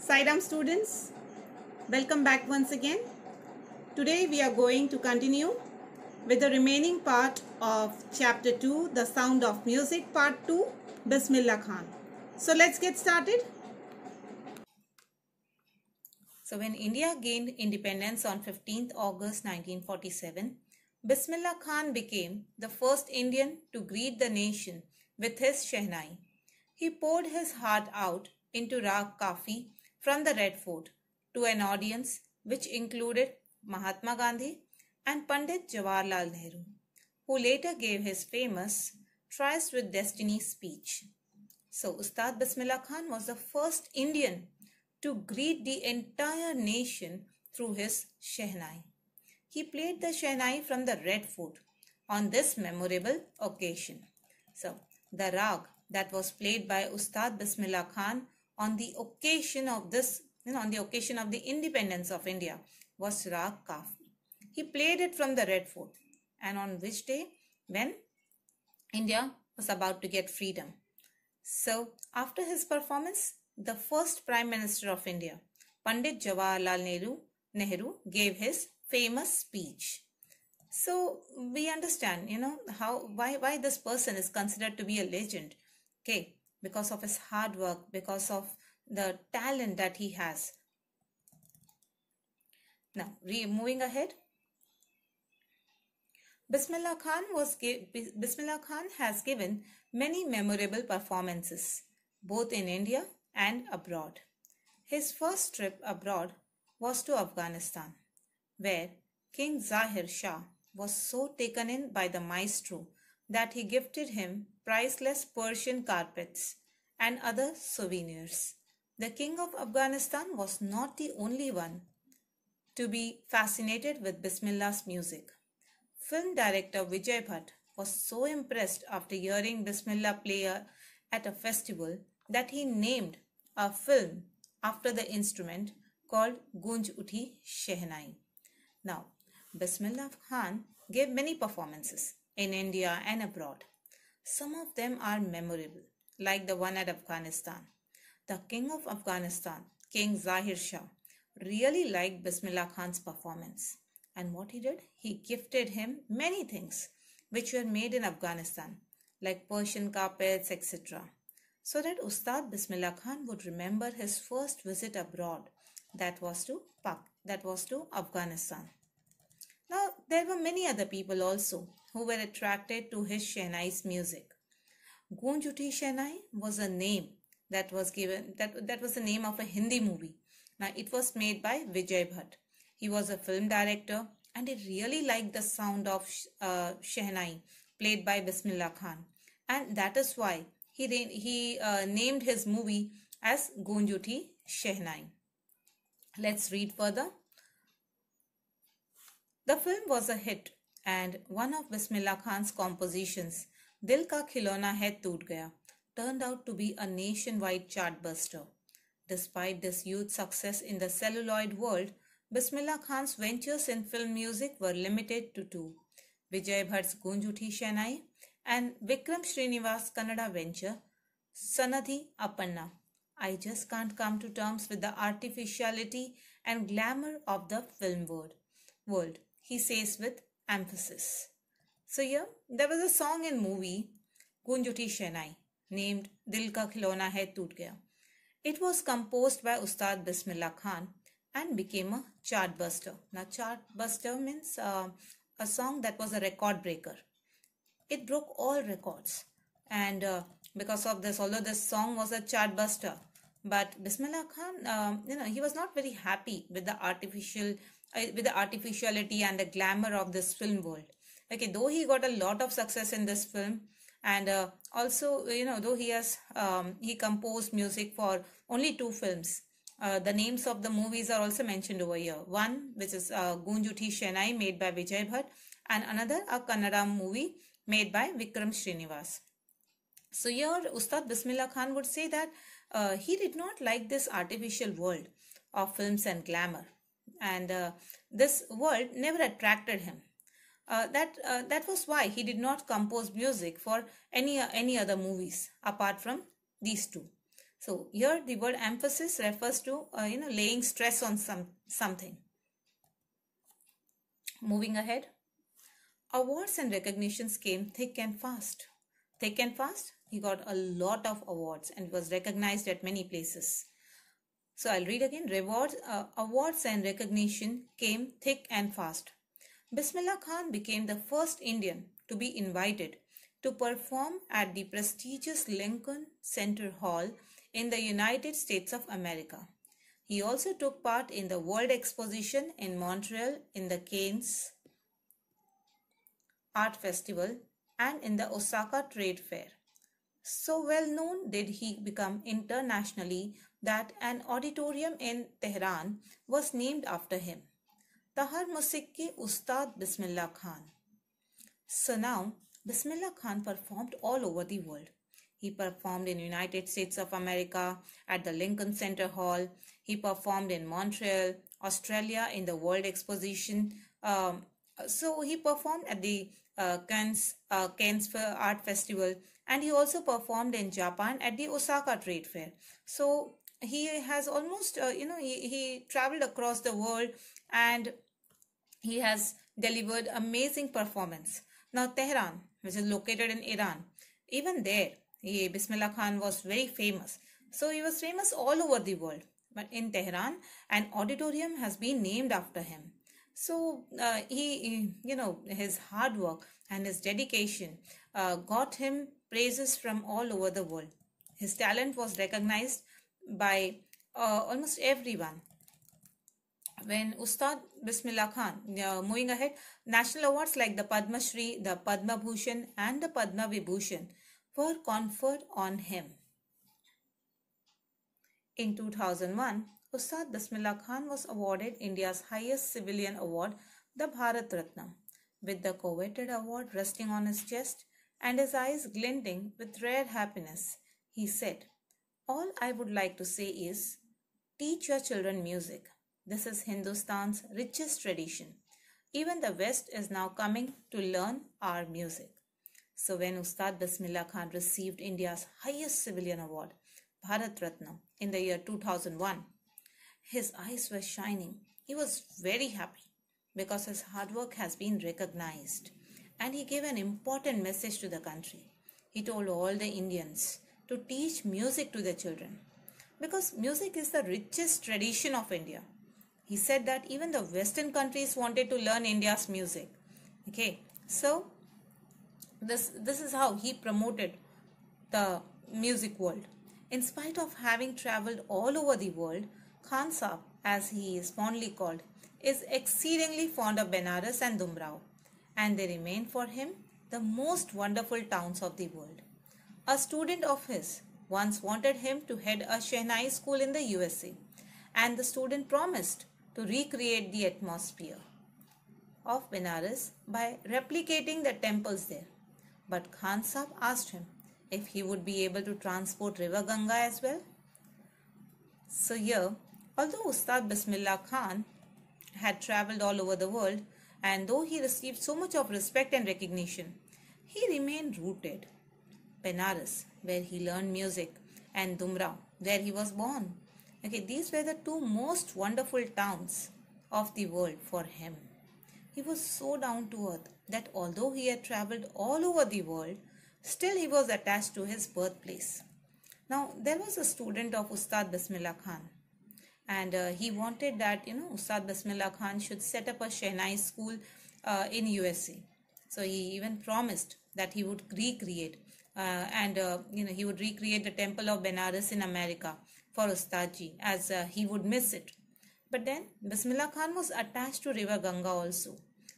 Sairam students, welcome back once again. Today we are going to continue with the remaining part of chapter 2, The Sound of Music, part 2, Bismillah Khan. So let's get started. So when India gained independence on 15th August 1947, Bismillah Khan became the first Indian to greet the nation with his Shehnai. He poured his heart out into Raag Kafi from the Red Fort to an audience which included Mahatma Gandhi and Pandit Jawaharlal Nehru, who later gave his famous Tries with Destiny speech. So, Ustad Basmillah Khan was the first Indian to greet the entire nation through his Shehnai. He played the Shehnai from the Red Fort on this memorable occasion. So, the rag that was played by Ustad Bismillah Khan on the occasion of this, you know, on the occasion of the independence of India was Rag Kafi. He played it from the Red Fort and on which day? When India was about to get freedom. So, after his performance, the first Prime Minister of India, Pandit Jawaharlal Nehru, Nehru gave his famous speech. So we understand, you know, how why why this person is considered to be a legend. Okay, because of his hard work, because of the talent that he has. Now, moving ahead. Bismillah Khan, was Bismillah Khan has given many memorable performances, both in India and abroad. His first trip abroad was to Afghanistan, where King Zahir Shah was so taken in by the maestro that he gifted him priceless Persian carpets and other souvenirs. The king of Afghanistan was not the only one to be fascinated with Bismillah's music. Film director Vijay Bhatt was so impressed after hearing Bismillah play at a festival that he named a film after the instrument called Gunj Uthi Shehnai. Now, Bismillah Khan gave many performances in India and abroad. Some of them are memorable, like the one at Afghanistan. The king of Afghanistan, King Zahir Shah, really liked Bismillah Khan's performance. And what he did? He gifted him many things which were made in Afghanistan, like Persian carpets, etc., so that Ustad Bismillah Khan would remember his first visit abroad, that was to Pak, that was to Afghanistan. Now there were many other people also who were attracted to his Shehnai's music. Gunjuti Shehnai was a name that was given that, that was the name of a Hindi movie. Now it was made by Vijay Bhatt. He was a film director and he really liked the sound of uh, Shehnai played by Bismillah Khan. And that is why he, he uh, named his movie as Gunjuti Shehnai. Let's read further. The film was a hit and one of Bismillah Khan's compositions, Dil Ka Khilona Hai Toot Gaya, turned out to be a nationwide chartbuster. Despite this huge success in the celluloid world, Bismillah Khan's ventures in film music were limited to two, Vijay Bhatt's Goonj Shanai and Vikram Srinivas Kannada venture, Sanadhi Appanna. I just can't come to terms with the artificiality and glamour of the film world, world he says with Emphasis. So here, there was a song and movie, Gunjoti Shenai, named Dil Ka Khilona Hai Toot Gaya. It was composed by Ustad Bismillah Khan and became a chartbuster. Now, chartbuster means uh, a song that was a record breaker. It broke all records. And uh, because of this, although this song was a chartbuster, but Bismillah Khan, um, you know, he was not very happy with the artificial uh, with the artificiality and the glamour of this film world. Okay, though he got a lot of success in this film, and uh, also you know though he has um, he composed music for only two films. Uh, the names of the movies are also mentioned over here. One which is uh, Gunjuti Shenai made by Vijay Bhatt, and another a Kannada movie made by Vikram Srinivas. So here Ustad Bismillah Khan would say that uh, he did not like this artificial world of films and glamour and uh, this world never attracted him. Uh, that uh, that was why he did not compose music for any any other movies apart from these two. So here the word emphasis refers to uh, you know laying stress on some something. Moving ahead, awards and recognitions came thick and fast. Thick and fast, he got a lot of awards and was recognized at many places. So I'll read again. Rewards, uh, awards and recognition came thick and fast. Bismillah Khan became the first Indian to be invited to perform at the prestigious Lincoln Center Hall in the United States of America. He also took part in the World Exposition in Montreal in the Cannes Art Festival and in the Osaka Trade Fair. So well known did he become internationally that an auditorium in Tehran was named after him. Tahar Musiki Ustad Bismillah Khan. So now, Bismillah Khan performed all over the world. He performed in United States of America at the Lincoln Center Hall. He performed in Montreal, Australia in the World Exposition. Um, so he performed at the uh, Cannes, uh, Art Festival and he also performed in Japan at the Osaka Trade Fair. So he has almost uh, you know he, he traveled across the world and he has delivered amazing performance now tehran which is located in iran even there he, bismillah khan was very famous so he was famous all over the world but in tehran an auditorium has been named after him so uh, he you know his hard work and his dedication uh, got him praises from all over the world his talent was recognized by uh, almost everyone when Ustad Bismillah Khan, uh, moving ahead, national awards like the Padma Shri, the Padma Bhushan and the Padma Vibhushan were conferred on him. In 2001, Ustad Bismillah Khan was awarded India's highest civilian award, the Bharat Ratna, with the coveted award resting on his chest and his eyes glinting with rare happiness. He said, all I would like to say is teach your children music. This is Hindustan's richest tradition. Even the West is now coming to learn our music. So when Ustad Bismillah Khan received India's highest civilian award, Bharat Ratna, in the year 2001, his eyes were shining. He was very happy because his hard work has been recognized and he gave an important message to the country. He told all the Indians to teach music to their children because music is the richest tradition of India. He said that even the Western countries wanted to learn India's music. Okay, so this this is how he promoted the music world. In spite of having traveled all over the world, Khan as he is fondly called, is exceedingly fond of Benares and Dumrao, and they remain for him the most wonderful towns of the world. A student of his once wanted him to head a Chennai school in the USA, and the student promised to recreate the atmosphere of Benares by replicating the temples there. But Khan Sahib asked him if he would be able to transport River Ganga as well. So here, although Ustad Bismillah Khan had travelled all over the world and though he received so much of respect and recognition, he remained rooted Benares, where he learned music, and Dumra, where he was born. Okay, these were the two most wonderful towns of the world for him. He was so down to earth that although he had traveled all over the world, still he was attached to his birthplace. Now, there was a student of Ustad Bismillah Khan, and uh, he wanted that you know Ustad Bismillah Khan should set up a Chennai school uh, in USA. So he even promised that he would recreate uh, and uh, you know he would recreate the temple of Benares in America for Ustadji as uh, he would miss it. But then Bismillah Khan was attached to River Ganga also.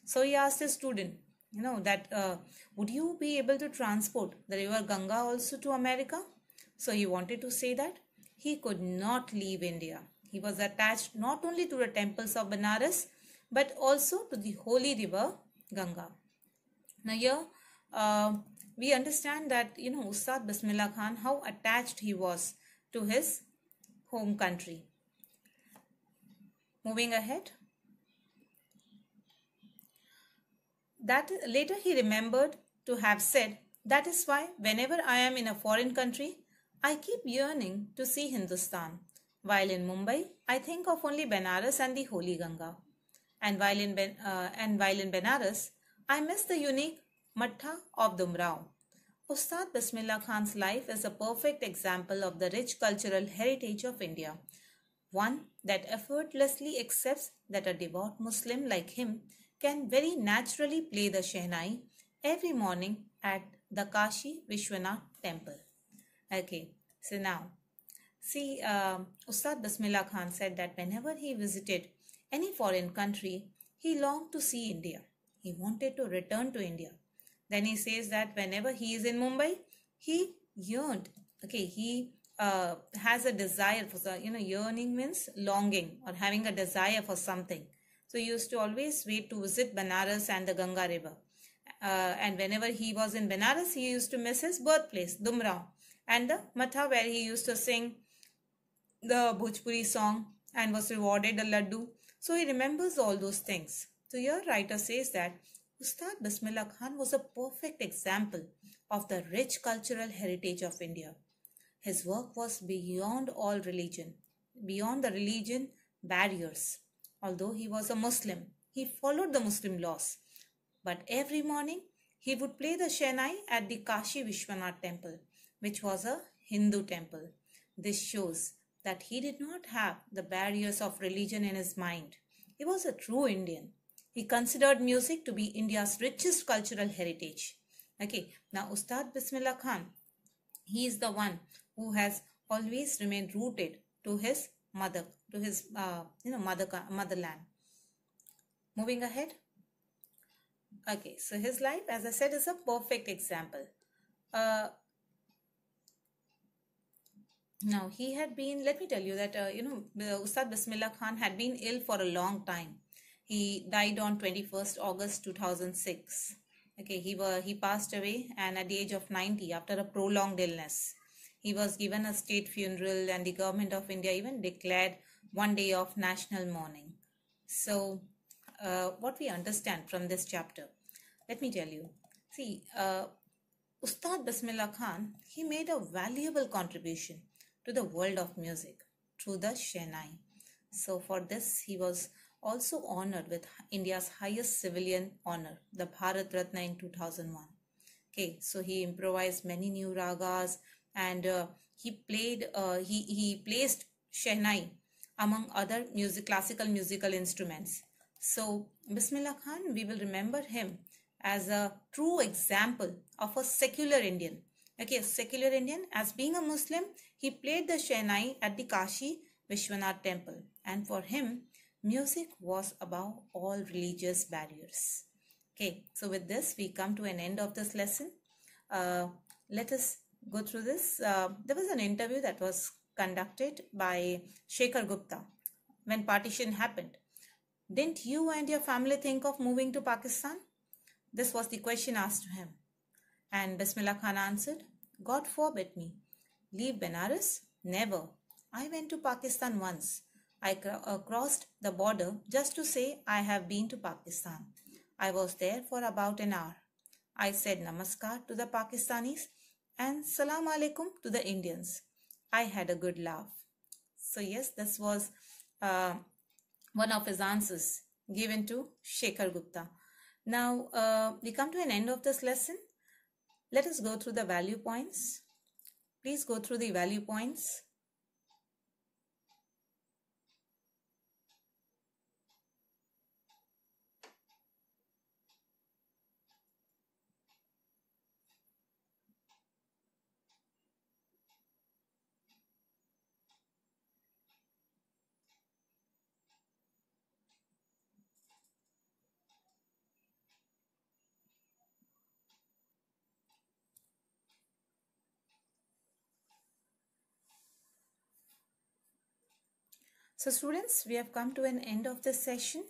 So he asked his student, you know, that uh, would you be able to transport the River Ganga also to America? So he wanted to say that he could not leave India. He was attached not only to the temples of Benares but also to the holy river Ganga. Now here uh, we understand that you know Ustad Basmillah Khan how attached he was to his home country. Moving ahead. That later he remembered to have said, that is why whenever I am in a foreign country, I keep yearning to see Hindustan. While in Mumbai, I think of only Benares and the Holy Ganga. And while in, ben, uh, and while in Benares, I miss the unique Matta of Dumrao. Ustad Bismillah Khan's life is a perfect example of the rich cultural heritage of India, one that effortlessly accepts that a devout Muslim like him can very naturally play the Shehnai every morning at the Kashi Vishwanath temple. Okay, so now, see, uh, Ustad Bismillah Khan said that whenever he visited any foreign country, he longed to see India. He wanted to return to India. Then he says that whenever he is in Mumbai, he yearned. Okay, he uh, has a desire for, you know, yearning means longing or having a desire for something. So he used to always wait to visit Banaras and the Ganga River. Uh, and whenever he was in Benares, he used to miss his birthplace, Dumrao, and the Matha, where he used to sing the Bhojpuri song and was rewarded a laddu. So he remembers all those things. So your writer says that Ustad Basmila Khan was a perfect example of the rich cultural heritage of India. His work was beyond all religion, beyond the religion barriers. Although he was a Muslim, he followed the Muslim laws. But every morning, he would play the Shenai at the Kashi Vishwanath temple, which was a Hindu temple. This shows that he did not have the barriers of religion in his mind. He was a true Indian. He considered music to be India's richest cultural heritage. Okay, now Ustad Bismillah Khan, he is the one who has always remained rooted to his mother, to his uh, you know mother motherland. Moving ahead. Okay, so his life, as I said, is a perfect example. Uh, now he had been. Let me tell you that uh, you know Ustad Bismillah Khan had been ill for a long time he died on 21st August 2006. Okay, he were he passed away and at the age of 90 after a prolonged illness. He was given a state funeral and the government of India even declared one day of national mourning. So, uh, what we understand from this chapter, let me tell you. See, uh, Ustad bismillah Khan, he made a valuable contribution to the world of music through the shenai So for this, he was also honored with India's highest civilian honor, the Bharat Ratna in 2001. Okay, so he improvised many new ragas and uh, he played, uh, he, he placed Shehnai among other music, classical musical instruments. So Bismillah Khan, we will remember him as a true example of a secular Indian. Okay, secular Indian, as being a Muslim, he played the Shehnai at the Kashi Vishwanath temple. And for him, Music was above all religious barriers. Okay, so with this, we come to an end of this lesson. Uh, let us go through this. Uh, there was an interview that was conducted by Shekhar Gupta when partition happened. Didn't you and your family think of moving to Pakistan? This was the question asked to him. And Bismillah Khan answered, God forbid me. Leave Benares? Never. I went to Pakistan once. I uh, crossed the border just to say I have been to Pakistan. I was there for about an hour. I said namaskar to the Pakistanis and salam alaikum to the Indians. I had a good laugh. So, yes, this was uh, one of his answers given to Shekhar Gupta. Now, uh, we come to an end of this lesson. Let us go through the value points. Please go through the value points. So students, we have come to an end of this session.